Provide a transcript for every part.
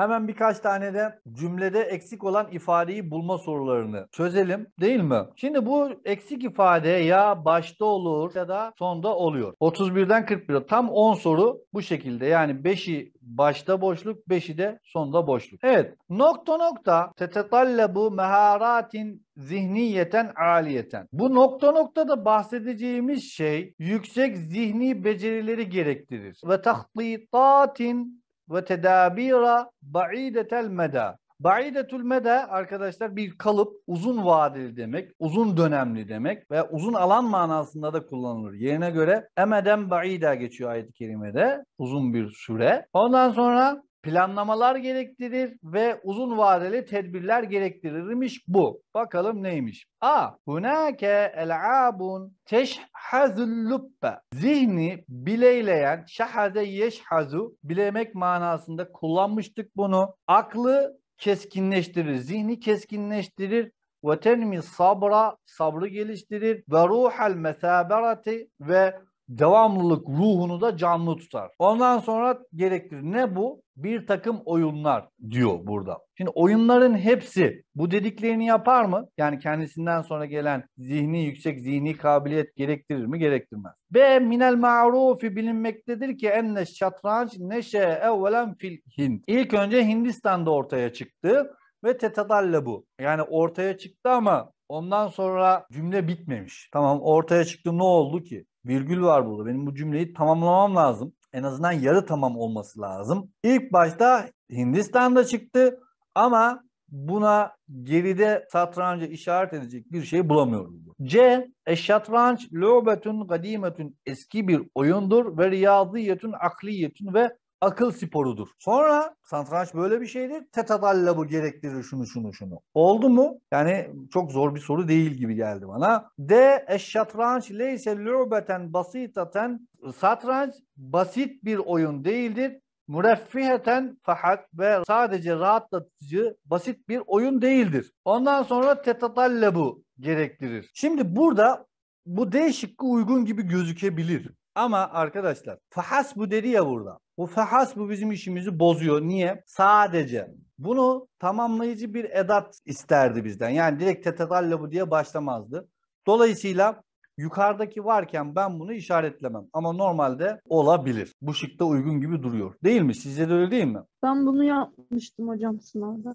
Hemen birkaç tane de cümlede eksik olan ifadeyi bulma sorularını çözelim değil mi? Şimdi bu eksik ifade ya başta olur ya da sonda oluyor. 31'den 41'e tam 10 soru bu şekilde. Yani 5'i başta boşluk, 5'i de sonda boşluk. Evet. Nokta nokta tetetallabu meharatin zihniyeten aliyeten. Bu nokta noktada bahsedeceğimiz şey yüksek zihni becerileri gerektirir. Ve tahtitatin ve tedabira ba'idetel meda. Ba'idetul meda arkadaşlar bir kalıp uzun vadeli demek, uzun dönemli demek ve uzun alan manasında da kullanılır. Yerine göre emeden ba'ida geçiyor ayet-i kerimede. Uzun bir süre. Ondan sonra planlamalar gerektirir ve uzun vadeli tedbirler gerektirirmiş bu. Bakalım neymiş? A. Hunake el'abun teşhazul lubbe. Zihni bileyleyen şahaze yeşhazu bilemek manasında kullanmıştık bunu. Aklı keskinleştirir, zihni keskinleştirir ve tenmi sabra sabrı geliştirir ve ruhal mesaberati ve devamlılık ruhunu da canlı tutar. Ondan sonra gerektirir. Ne bu? Bir takım oyunlar diyor burada. Şimdi oyunların hepsi bu dediklerini yapar mı? Yani kendisinden sonra gelen zihni yüksek zihni kabiliyet gerektirir mi? Gerektirmez. B minel ma'rufi bilinmektedir ki enne şatranç neşe evvelen fil Hind. İlk önce Hindistan'da ortaya çıktı ve tetadalle bu. Yani ortaya çıktı ama Ondan sonra cümle bitmemiş. Tamam ortaya çıktı ne oldu ki? Virgül var burada. Benim bu cümleyi tamamlamam lazım. En azından yarı tamam olması lazım. İlk başta Hindistan'da çıktı ama buna geride satranca işaret edecek bir şey bulamıyoruz. C. Eşşatranç lobetün gadimetün eski bir oyundur ve riyaziyetün akliyetün ve akıl sporudur. Sonra satranç böyle bir şeydir. Tetadalla bu gerektirir şunu şunu şunu. Oldu mu? Yani çok zor bir soru değil gibi geldi bana. D. Eşşatranç leyse lübeten basitaten satranç basit bir oyun değildir. Müreffiheten fahat ve sadece rahatlatıcı basit bir oyun değildir. Ondan sonra tetadalle bu gerektirir. Şimdi burada bu D şıkkı uygun gibi gözükebilir. Ama arkadaşlar fahas bu dedi ya burada. Bu fehas bu bizim işimizi bozuyor. Niye? Sadece bunu tamamlayıcı bir edat isterdi bizden. Yani direkt bu diye başlamazdı. Dolayısıyla yukarıdaki varken ben bunu işaretlemem. Ama normalde olabilir. Bu şıkta uygun gibi duruyor. Değil mi? Sizce de öyle değil mi? Ben bunu yapmıştım hocam sınavda.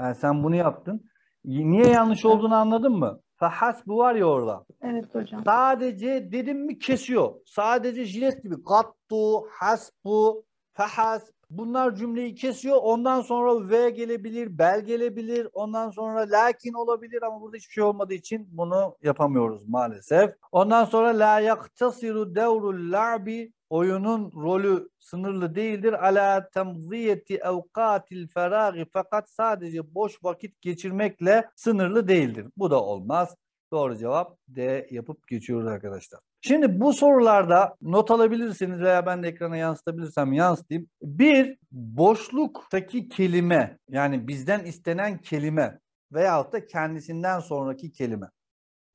Yani sen bunu yaptın. Niye yanlış olduğunu anladın mı? Fahas bu var ya orada. Evet hocam. Sadece dedim mi kesiyor. Sadece jilet gibi. Kattu, hasbu, fehas bunlar cümleyi kesiyor. Ondan sonra ve gelebilir, bel gelebilir. Ondan sonra lakin olabilir ama burada hiçbir şey olmadığı için bunu yapamıyoruz maalesef. Ondan sonra la yaktasiru devrul la'bi oyunun rolü sınırlı değildir. Ala temziyeti evkatil feragi fakat sadece boş vakit geçirmekle sınırlı değildir. Bu da olmaz. Doğru cevap D yapıp geçiyoruz arkadaşlar. Şimdi bu sorularda not alabilirsiniz veya ben de ekrana yansıtabilirsem yansıtayım. Bir, boşluktaki kelime yani bizden istenen kelime veyahut da kendisinden sonraki kelime.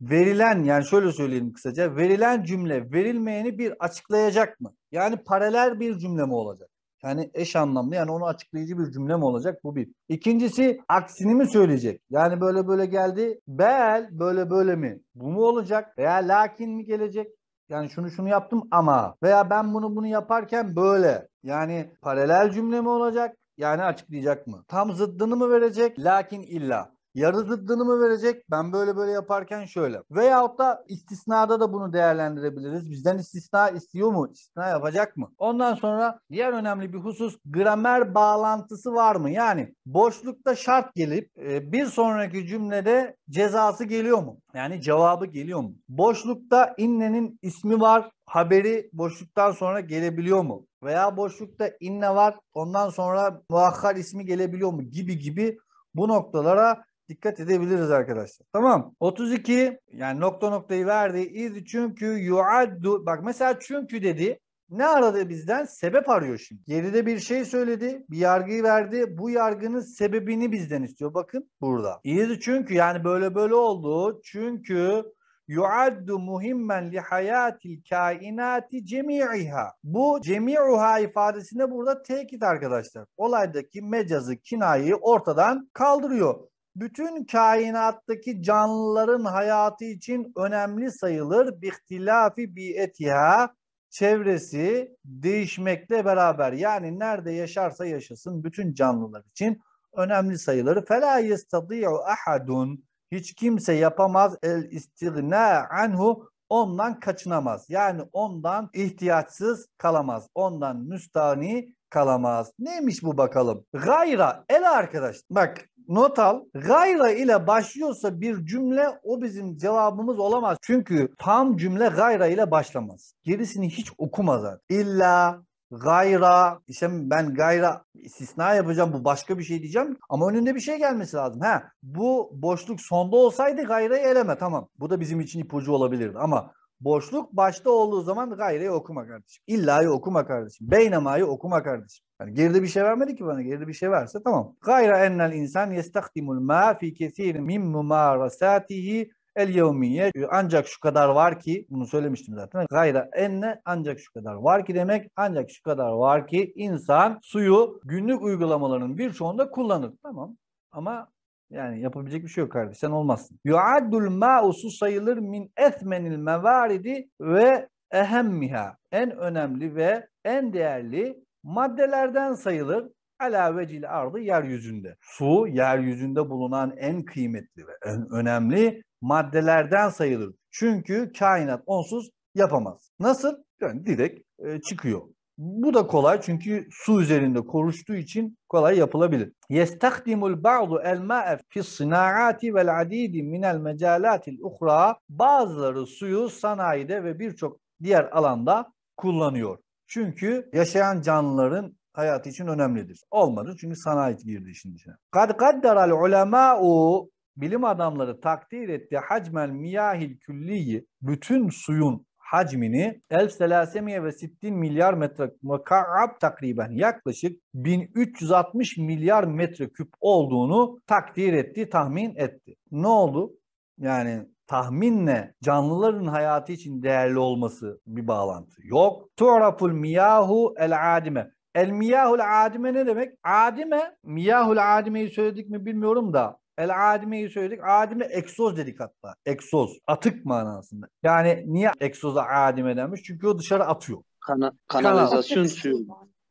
Verilen yani şöyle söyleyeyim kısaca verilen cümle verilmeyeni bir açıklayacak mı? Yani paralel bir cümle mi olacak? Yani eş anlamlı yani onu açıklayıcı bir cümle mi olacak bu bir. İkincisi aksini mi söyleyecek? Yani böyle böyle geldi bel böyle böyle mi? Bu mu olacak? Veya lakin mi gelecek? Yani şunu şunu yaptım ama veya ben bunu bunu yaparken böyle. Yani paralel cümle mi olacak? Yani açıklayacak mı? Tam zıddını mı verecek? Lakin illa yarı zıddını mı verecek? Ben böyle böyle yaparken şöyle. Veyahut da istisnada da bunu değerlendirebiliriz. Bizden istisna istiyor mu? İstisna yapacak mı? Ondan sonra diğer önemli bir husus gramer bağlantısı var mı? Yani boşlukta şart gelip e, bir sonraki cümlede cezası geliyor mu? Yani cevabı geliyor mu? Boşlukta innenin ismi var. Haberi boşluktan sonra gelebiliyor mu? Veya boşlukta inne var ondan sonra muakkar ismi gelebiliyor mu gibi gibi bu noktalara dikkat edebiliriz arkadaşlar. Tamam. 32 yani nokta noktayı verdi. İz çünkü yuaddu bak mesela çünkü dedi. Ne aradı bizden? Sebep arıyor şimdi. Geride bir şey söyledi, bir yargıyı verdi. Bu yargının sebebini bizden istiyor. Bakın burada. İz çünkü yani böyle böyle oldu. Çünkü yuaddu muhimmen li hayatil kainati cemi'iha. Bu cemi'uha ifadesinde burada tekit arkadaşlar. Olaydaki mecazı, kinayı ortadan kaldırıyor bütün kainattaki canlıların hayatı için önemli sayılır. Bihtilafi bi'etiha çevresi değişmekle beraber yani nerede yaşarsa yaşasın bütün canlılar için önemli sayılır. Fela yestadi'u ahadun hiç kimse yapamaz el istigna anhu ondan kaçınamaz. Yani ondan ihtiyaçsız kalamaz. Ondan müstani kalamaz. Neymiş bu bakalım? Gayra el arkadaş. Bak not al. Gayra ile başlıyorsa bir cümle o bizim cevabımız olamaz. Çünkü tam cümle gayra ile başlamaz. Gerisini hiç okumazlar. İlla gayra işte ben gayra istisna yapacağım bu başka bir şey diyeceğim ama önünde bir şey gelmesi lazım. Ha bu boşluk sonda olsaydı gayra eleme tamam. Bu da bizim için ipucu olabilirdi ama Boşluk başta olduğu zaman gayreyi okuma kardeşim. İlla'yı okuma kardeşim. Beynemayı okuma kardeşim. Yani geride bir şey vermedi ki bana. Geride bir şey verse tamam. Gayra ennel insan yestakdimul ma fi kesir min mumarasatihi el yevmiye. Ancak şu kadar var ki bunu söylemiştim zaten. Gayra enne ancak şu kadar var ki demek. Ancak şu kadar var ki insan suyu günlük uygulamaların birçoğunda kullanır. Tamam. Ama yani yapabilecek bir şey yok kardeş. Sen olmazsın. Yuaddul mausu sayılır min etmenil mevaridi ve ehemmiha. En önemli ve en değerli maddelerden sayılır. Ala vecil ardı yeryüzünde. Su yeryüzünde bulunan en kıymetli ve en önemli maddelerden sayılır. Çünkü kainat onsuz yapamaz. Nasıl? Yani direkt e, çıkıyor. Bu da kolay çünkü su üzerinde koruştuğu için kolay yapılabilir. Yestahdimul ba'du el ma'e fi sinaati vel adidi minel mecalatil uhra. Bazıları suyu sanayide ve birçok diğer alanda kullanıyor. Çünkü yaşayan canlıların hayatı için önemlidir. Olmadı çünkü sanayi girdi işin içine. Kad kadderal ulema'u bilim adamları takdir etti hacmel miyahil külliyi bütün suyun hacmini El Selasemiye ve Sittin milyar metre makaab takriben yaklaşık 1360 milyar metreküp olduğunu takdir etti, tahmin etti. Ne oldu? Yani tahminle canlıların hayatı için değerli olması bir bağlantı yok. Tu'raful miyahu el adime. El miyahul adime ne demek? Adime, miyahul adimeyi söyledik mi bilmiyorum da El adimeyi söyledik. Adime eksoz dedik hatta. Eksoz. Atık manasında. Yani niye eksoza adime denmiş? Çünkü o dışarı atıyor. Kana, kanalizasyon suyu.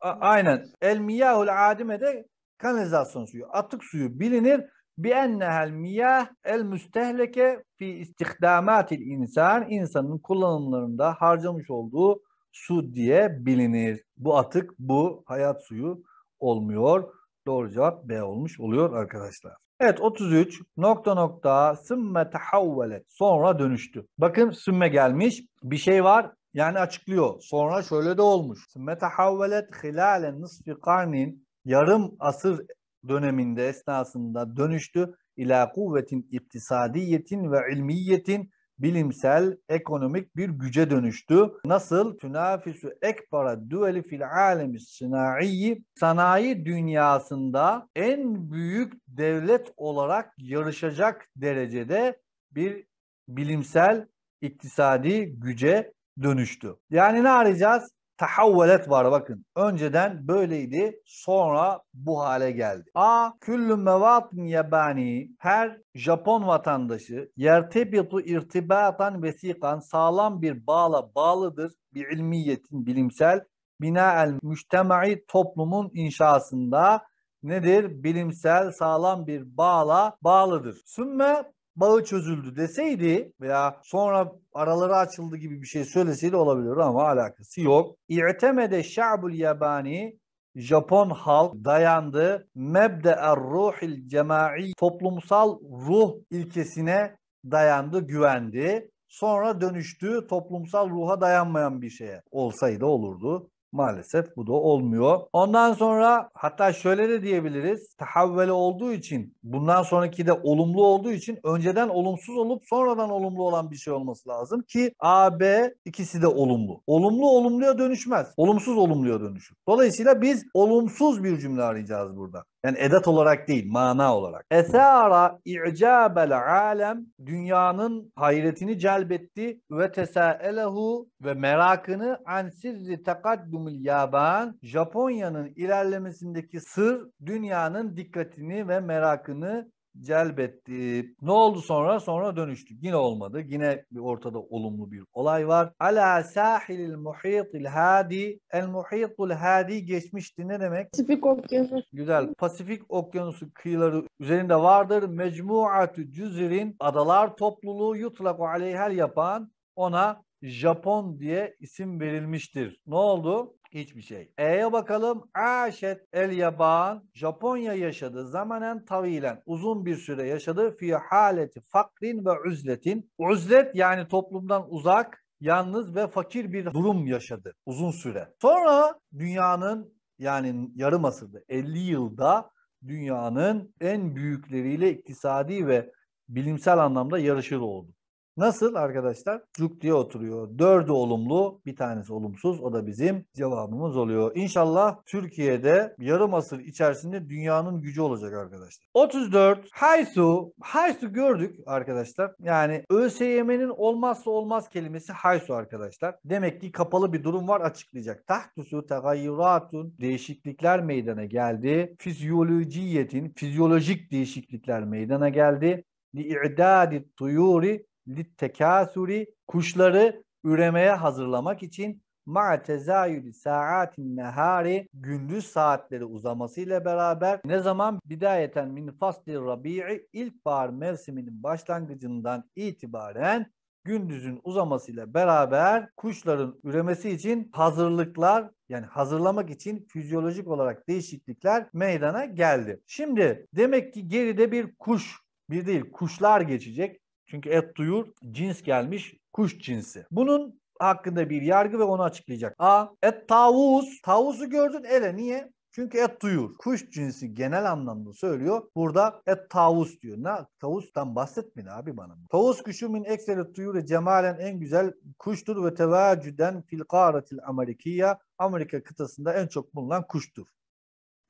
aynen. El miyahul adime de kanalizasyon suyu. Atık suyu bilinir. Bi ennehel miyah el müstehleke fi istihdamatil insan. insanın kullanımlarında harcamış olduğu su diye bilinir. Bu atık, bu hayat suyu olmuyor. Doğru cevap B olmuş oluyor arkadaşlar. Evet 33 nokta nokta sümme tahavvelet sonra dönüştü. Bakın sümme gelmiş bir şey var yani açıklıyor. Sonra şöyle de olmuş. Sümme tahavvelet hilale nisfi karnin yarım asır döneminde esnasında dönüştü ila kuvvetin iktisadiyetin ve ilmiyetin bilimsel, ekonomik bir güce dönüştü. Nasıl? Tünafisu ekbara düeli fil alemi sanayi. Sanayi dünyasında en büyük devlet olarak yarışacak derecede bir bilimsel, iktisadi güce dönüştü. Yani ne arayacağız? Tahavvelet var bakın. Önceden böyleydi. Sonra bu hale geldi. A. Küllü mevatin yabani. Her Japon vatandaşı yertebitu irtibatan vesikan sağlam bir bağla bağlıdır. Bir ilmiyetin bilimsel bina binael müştemai toplumun inşasında nedir? Bilimsel sağlam bir bağla bağlıdır. Sümme bağı çözüldü deseydi veya sonra araları açıldı gibi bir şey söyleseydi olabilir ama alakası yok. İ'temede şa'bul yabani Japon halk dayandı. Mebde er ruhil cemai toplumsal ruh ilkesine dayandı, güvendi. Sonra dönüştü toplumsal ruha dayanmayan bir şeye olsaydı olurdu. Maalesef bu da olmuyor. Ondan sonra hatta şöyle de diyebiliriz. Tahavveli olduğu için bundan sonraki de olumlu olduğu için önceden olumsuz olup sonradan olumlu olan bir şey olması lazım ki A, B ikisi de olumlu. Olumlu olumluya dönüşmez. Olumsuz olumluya dönüşür. Dolayısıyla biz olumsuz bir cümle arayacağız burada. Yani edat olarak değil, mana olarak. Esara i'cabel alem dünyanın hayretini celbetti ve tesaelehu ve merakını an sirri takaddumul yaban Japonya'nın ilerlemesindeki sır dünyanın dikkatini ve merakını celbetti. Ne oldu sonra? Sonra dönüştü. Yine olmadı. Yine bir ortada olumlu bir olay var. Ala sahilil muhitil hadi. El muhitul hadi geçmişti. Ne demek? Pasifik okyanusu. Güzel. Pasifik okyanusu kıyıları üzerinde vardır. Mecmuatü cüzirin adalar topluluğu yutlaku aleyhel yapan ona Japon diye isim verilmiştir. Ne oldu? Hiçbir şey. E'ye bakalım. Aşet el yaban. Japonya yaşadı. Zamanen tavilen. Uzun bir süre yaşadı. Fi haleti fakrin ve üzletin. Üzlet yani toplumdan uzak, yalnız ve fakir bir durum yaşadı uzun süre. Sonra dünyanın yani yarım asırda 50 yılda dünyanın en büyükleriyle iktisadi ve bilimsel anlamda yarışır oldu. Nasıl arkadaşlar? Cuk diye oturuyor. Dördü olumlu, bir tanesi olumsuz. O da bizim cevabımız oluyor. İnşallah Türkiye'de yarım asır içerisinde dünyanın gücü olacak arkadaşlar. 34. Haysu. Haysu gördük arkadaşlar. Yani ÖSYM'nin olmazsa olmaz kelimesi haysu arkadaşlar. Demek ki kapalı bir durum var açıklayacak. Tahtusu tegayyuratun değişiklikler meydana geldi. Fizyolojiyetin fizyolojik değişiklikler meydana geldi. Li i'dadi tuyuri littekâsuri kuşları üremeye hazırlamak için ma'a tezayülü saatin nehari gündüz saatleri uzamasıyla beraber ne zaman bidayeten min fasli rabi'i ilkbahar mevsiminin başlangıcından itibaren gündüzün uzamasıyla beraber kuşların üremesi için hazırlıklar yani hazırlamak için fizyolojik olarak değişiklikler meydana geldi. Şimdi demek ki geride bir kuş bir değil kuşlar geçecek. Çünkü et duyur cins gelmiş kuş cinsi. Bunun hakkında bir yargı ve onu açıklayacak. A. Et tavus. Tavusu gördün ele niye? Çünkü et duyur. Kuş cinsi genel anlamda söylüyor. Burada et tavus diyor. Ne? Tavustan bahsetmeyin abi bana. Tavus kuşu min ekseri duyuru cemalen en güzel kuştur ve tevacüden fil karatil amerikiya. Amerika kıtasında en çok bulunan kuştur.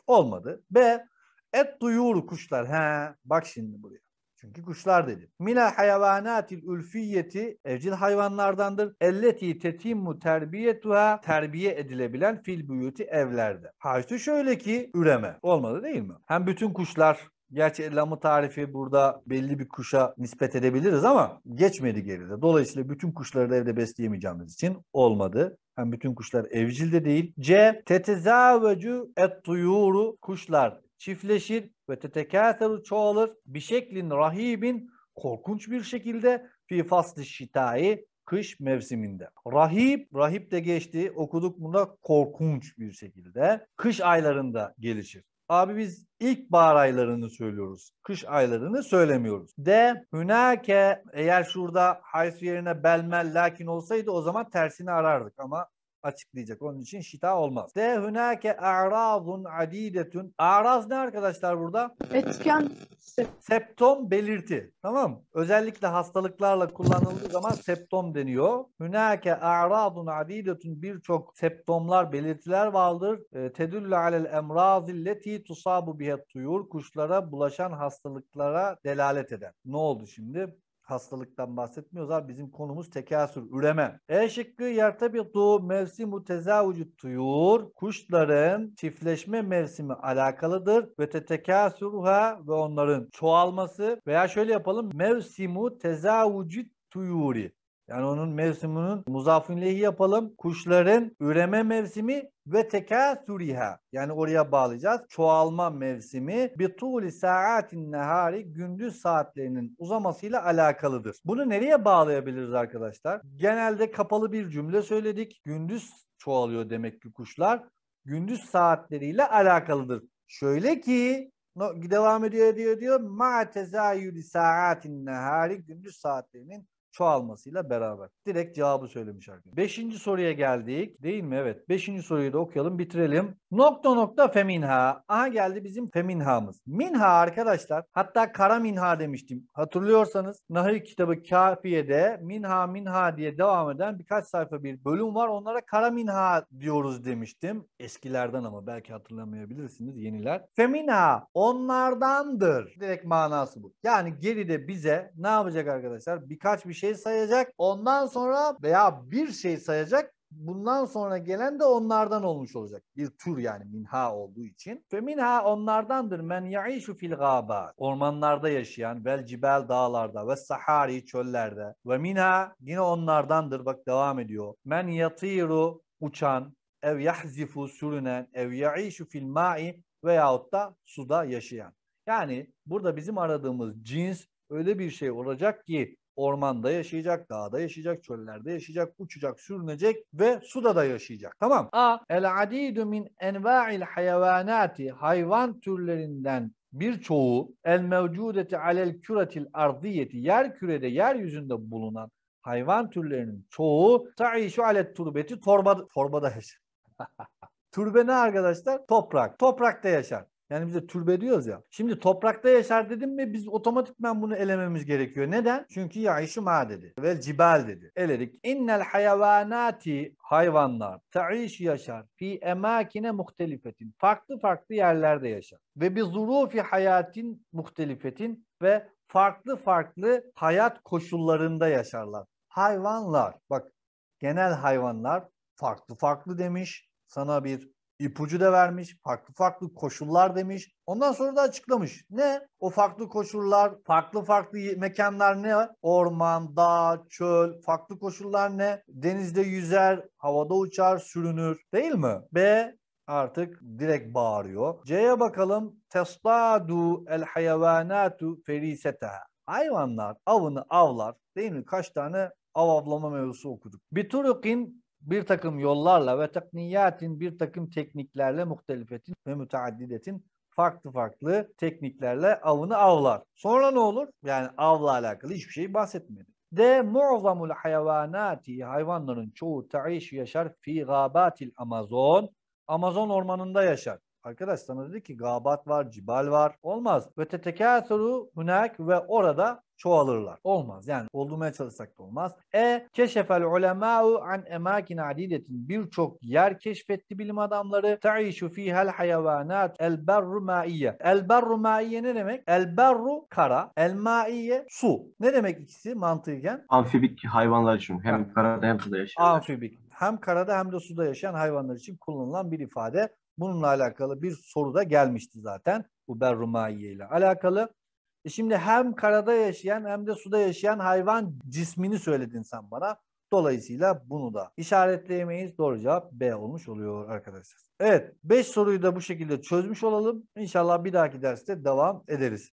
Olmadı. B. Et duyur kuşlar. He, bak şimdi buraya. Çünkü kuşlar dedi. Mina hayvanatil ülfiyeti evcil hayvanlardandır. Elleti tetimmu terbiyetuha terbiye edilebilen fil büyüti evlerde. Haysu şöyle ki üreme. Olmadı değil mi? Hem bütün kuşlar Gerçi lamı tarifi burada belli bir kuşa nispet edebiliriz ama geçmedi geride. Dolayısıyla bütün kuşları da evde besleyemeyeceğimiz için olmadı. Hem bütün kuşlar evcil de değil. C. Tetezavvecu et tuyuru kuşlar çiftleşir ve tetekâtelu çoğalır. Bir şeklin rahibin korkunç bir şekilde fi faslı şitayı kış mevsiminde. Rahip, rahip de geçti okuduk bunda korkunç bir şekilde. Kış aylarında gelişir. Abi biz ilk bahar aylarını söylüyoruz. Kış aylarını söylemiyoruz. De hünake eğer şurada hayf yerine belmel lakin olsaydı o zaman tersini arardık ama açıklayacak. Onun için şita olmaz. De hunake a'razun adidetun. A'raz ne arkadaşlar burada? Etken. Septom belirti. Tamam Özellikle hastalıklarla kullanıldığı zaman septom deniyor. Hunake a'razun adidetun birçok septomlar, belirtiler vardır. E, tedüllü alel leti tusabu bihet tuyur. Kuşlara bulaşan hastalıklara delalet eden. Ne oldu şimdi? hastalıktan bahsetmiyoruz abi. Bizim konumuz tekasür, üreme. E şıkkı yertabitu mevsimu tezavücü tuyur. Kuşların çiftleşme mevsimi alakalıdır. Ve tetekasürha ve onların çoğalması veya şöyle yapalım. Mevsimu tezavücü tuyuri. Yani onun mevsimunun muzafünlehi yapalım. Kuşların üreme mevsimi ve tekasüriha. Yani oraya bağlayacağız. Çoğalma mevsimi bi saatin nehari gündüz saatlerinin uzamasıyla alakalıdır. Bunu nereye bağlayabiliriz arkadaşlar? Genelde kapalı bir cümle söyledik. Gündüz çoğalıyor demek ki kuşlar. Gündüz saatleriyle alakalıdır. Şöyle ki devam ediyor diyor diyor. Ma tezayülü saatin nehari gündüz saatlerinin çoğalmasıyla beraber. Direkt cevabı söylemiş arkadaşlar. Beşinci soruya geldik değil mi? Evet. Beşinci soruyu da okuyalım bitirelim. Nokta nokta feminha. Aha geldi bizim feminhamız. Minha arkadaşlar hatta kara minha demiştim. Hatırlıyorsanız Nahri kitabı Kafiye'de minha minha diye devam eden birkaç sayfa bir bölüm var. Onlara kara minha diyoruz demiştim. Eskilerden ama belki hatırlamayabilirsiniz yeniler. Feminha onlardandır. Direkt manası bu. Yani geride bize ne yapacak arkadaşlar? Birkaç bir şey sayacak. Ondan sonra veya bir şey sayacak. Bundan sonra gelen de onlardan olmuş olacak. Bir tür yani minha olduğu için. Ve minha onlardandır. Men ya'işu fil gaba. Ormanlarda yaşayan, vel cibel dağlarda ve sahari çöllerde. Ve minha yine onlardandır. Bak devam ediyor. Men yatiru uçan, ev yahzifu sürünen, ev ya'işu fil ma'i veyahut da suda yaşayan. Yani burada bizim aradığımız cins öyle bir şey olacak ki Ormanda yaşayacak, dağda yaşayacak, çöllerde yaşayacak, uçacak, sürünecek ve suda da yaşayacak. Tamam. A. El adidu min enva'il hayvanati hayvan türlerinden birçoğu el mevcudeti alel küratil ardiyeti yer kürede yeryüzünde bulunan hayvan türlerinin çoğu şu alet turbeti torba, torbada yaşar. Türbe ne arkadaşlar? Toprak. Toprakta yaşar. Yani biz de türbe diyoruz ya. Şimdi toprakta yaşar dedim mi biz otomatikman bunu elememiz gerekiyor. Neden? Çünkü yaişu ma dedi. Ve cibal dedi. Eledik. İnnel hayvanati hayvanlar ta'iş yaşar fi emakine muhtelifetin. Farklı farklı yerlerde yaşar. Ve bir zurufi hayatin muhtelifetin ve farklı farklı hayat koşullarında yaşarlar. Hayvanlar bak genel hayvanlar farklı farklı demiş. Sana bir ipucu da vermiş, farklı farklı koşullar demiş. Ondan sonra da açıklamış. Ne? O farklı koşullar, farklı farklı mekanlar ne? Orman, dağ, çöl, farklı koşullar ne? Denizde yüzer, havada uçar, sürünür. Değil mi? B artık direkt bağırıyor. C'ye bakalım. Testadu el hayvanatu ferisetaha. Hayvanlar avını avlar. Değil mi? Kaç tane av avlama mevzusu okuduk. Bir Biturukin bir takım yollarla ve tekniyatin bir takım tekniklerle muhtelifetin ve müteaddidetin farklı farklı tekniklerle avını avlar. Sonra ne olur? Yani avla alakalı hiçbir şey bahsetmedi. De Mu'zamul hayvanati hayvanların çoğu ta'iş yaşar fi gabatil Amazon. Amazon ormanında yaşar. Arkadaş sana dedi ki gabat var, cibal var. Olmaz. Ötetekâsuru hünek ve orada çoğalırlar. Olmaz. Yani oldurmaya çalışsak da olmaz. E keşefel ulema'u an emakin adidetin birçok yer keşfetti bilim adamları. Ta'işu fihel hayvanat el berru maiye. El berru maiye ne demek? El berru kara, el maiye su. Ne demek ikisi mantıken? Amfibik hayvanlar için hem karada hem suda yaşayan. Amfibik hem karada hem de suda yaşayan hayvanlar için kullanılan bir ifade. Bununla alakalı bir soru da gelmişti zaten Uber Rumaye ile alakalı. E şimdi hem karada yaşayan hem de suda yaşayan hayvan cismini söyledin sen bana. Dolayısıyla bunu da işaretleyemeyiz. Doğru cevap B olmuş oluyor arkadaşlar. Evet 5 soruyu da bu şekilde çözmüş olalım. İnşallah bir dahaki derste devam ederiz.